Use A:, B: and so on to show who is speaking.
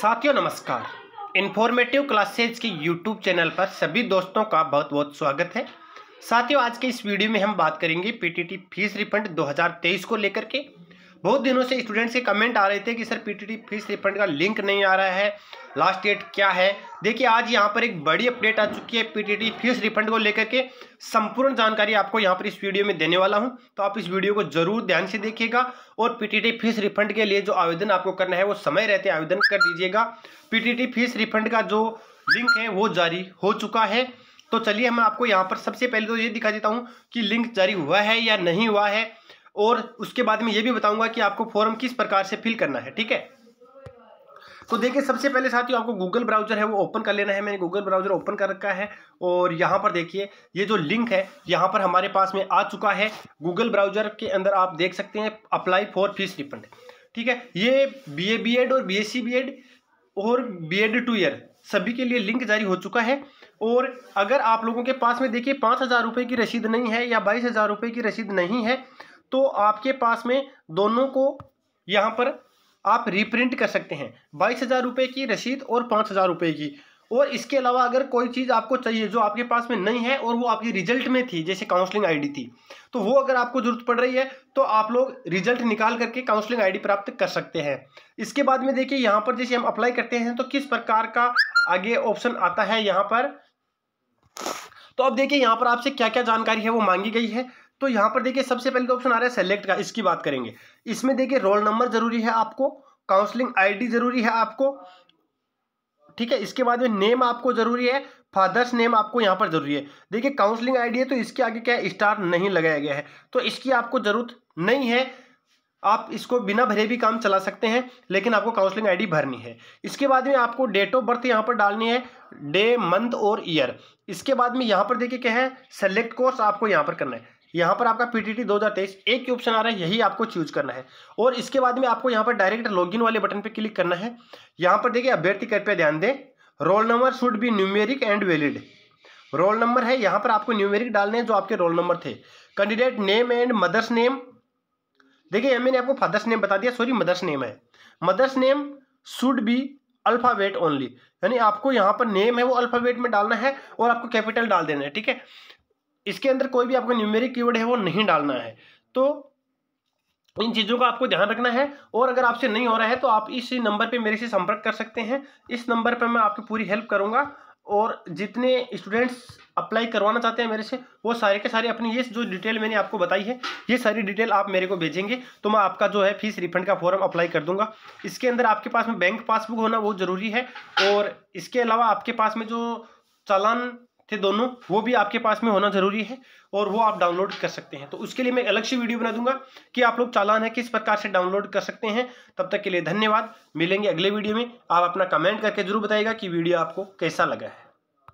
A: साथियों नमस्कार informative classes के यूट्यूब चैनल पर सभी दोस्तों का बहुत बहुत स्वागत है साथियों आज के इस वीडियो में हम बात करेंगे पीटीटी फीस रिफंड 2023 को लेकर के बहुत दिनों से स्टूडेंट्स के कमेंट आ रहे थे कि सर पीटीटी फीस रिफंड का लिंक नहीं आ रहा है लास्ट डेट क्या है देखिए आज यहाँ पर एक बड़ी अपडेट आ चुकी है पीटीटी फीस रिफंड को लेकर के संपूर्ण जानकारी आपको यहाँ पर इस वीडियो में देने वाला हूँ तो आप इस वीडियो को जरूर ध्यान से देखिएगा और पीटीटी फीस रिफंड के लिए जो आवेदन आपको करना है वो समय रहते आवेदन कर दीजिएगा पीटीटी फीस रिफंड का जो लिंक है वो जारी हो चुका है तो चलिए मैं आपको यहाँ पर सबसे पहले तो ये दिखा देता हूँ कि लिंक जारी हुआ है या नहीं हुआ है और उसके बाद में ये भी बताऊंगा कि आपको फॉर्म किस प्रकार से फिल करना है ठीक है तो देखिए सबसे पहले साथियों आपको गूगल ब्राउजर है वो ओपन कर लेना है मैंने गूगल ब्राउजर ओपन कर रखा है और यहाँ पर देखिए ये जो लिंक है यहाँ पर हमारे पास में आ चुका है गूगल ब्राउजर के अंदर आप देख सकते हैं अप्लाई फॉर फीस रिफंड ठीक है ये बी ए बी एड और B S C B Ed और बी एड टू ईयर सभी के लिए लिंक जारी हो चुका है और अगर आप लोगों के पास में देखिए पाँच हज़ार रुपये की रसीद नहीं है या बाईस हज़ार रुपये की रसीद नहीं है तो आपके पास में दोनों को यहाँ पर आप रिप्रिंट कर सकते हैं बाईस हज़ार रुपये की रसीद और पाँच हज़ार रुपये की और इसके अलावा अगर कोई चीज़ आपको चाहिए जो आपके पास में नहीं है और वो आपके रिजल्ट में थी जैसे काउंसलिंग आईडी थी तो वो अगर आपको ज़रूरत पड़ रही है तो आप लोग रिजल्ट निकाल करके काउंसलिंग आईडी प्राप्त कर सकते हैं इसके बाद में देखिए यहाँ पर जैसे हम अप्लाई करते हैं तो किस प्रकार का आगे ऑप्शन आता है यहाँ पर तो अब देखिए यहाँ पर आपसे क्या क्या जानकारी है वो मांगी गई है तो यहां पर देखिए सबसे पहले ऑप्शन तो आ रहा है सेलेक्ट का इसकी बात करेंगे इसमें देखिए रोल नंबर जरूरी है आपको काउंसलिंग आईडी जरूरी है आपको ठीक है इसके बाद में नेम आपको जरूरी है फादर्स नेम आपको यहां पर जरूरी है देखिए काउंसलिंग आईडी है तो इसके आगे क्या है स्टार नहीं लगाया गया है तो इसकी आपको जरूरत नहीं है आप इसको बिना भरे भी काम चला सकते हैं लेकिन आपको काउंसलिंग आईडी भरनी है इसके बाद में आपको डेट ऑफ बर्थ यहाँ पर डालनी है डे मंथ और ईयर इसके बाद में यहाँ पर देखिए क्या है सेलेक्ट कोर्स आपको यहाँ पर करना है यहाँ पर आपका पीटीटी 2023 एक ही ऑप्शन आ रहा है यही आपको चूज करना है और इसके बाद में आपको यहाँ पर डायरेक्ट लॉगिन वाले बटन पे क्लिक करना है यहाँ पर देखिए अभ्यर्थी कृपया ध्यान दें roll number should be numeric and valid roll number है यहाँ पर आपको न्यूमेरिक डालने हैं जो आपके रोल नंबर थे candidate name and mother's name देखिए मैंने आपको फादर्स नेम बता दिया सॉरी मदर्स नेम है mother's name should be alphabet only यानी आपको यहाँ पर नेम है वो अल्फ़ावेट में डालना है और आपको कैपिटल डाल देना है ठीक है इसके अंदर कोई भी आपको न्यूमेरिक कीवर्ड है वो नहीं डालना है तो इन चीज़ों का आपको ध्यान रखना है और अगर आपसे नहीं हो रहा है तो आप इस नंबर पे मेरे से संपर्क कर सकते हैं इस नंबर पर मैं आपकी पूरी हेल्प करूँगा और जितने स्टूडेंट्स अप्लाई करवाना चाहते हैं मेरे से वो सारे के सारे अपनी ये जो डिटेल मैंने आपको बताई है ये सारी डिटेल आप मेरे को भेजेंगे तो मैं आपका जो है फीस रिफंड का फॉर्म अप्लाई कर दूंगा इसके अंदर आपके पास में बैंक पासबुक होना बहुत ज़रूरी है और इसके अलावा आपके पास में जो चालान थे दोनों वो भी आपके पास में होना जरूरी है और वो आप डाउनलोड कर सकते हैं तो उसके लिए मैं अलग से वीडियो बना दूंगा कि आप लोग चालान है किस प्रकार से डाउनलोड कर सकते हैं तब तक के लिए धन्यवाद मिलेंगे अगले वीडियो में आप अपना कमेंट करके जरूर बताएगा कि वीडियो आपको कैसा लगा है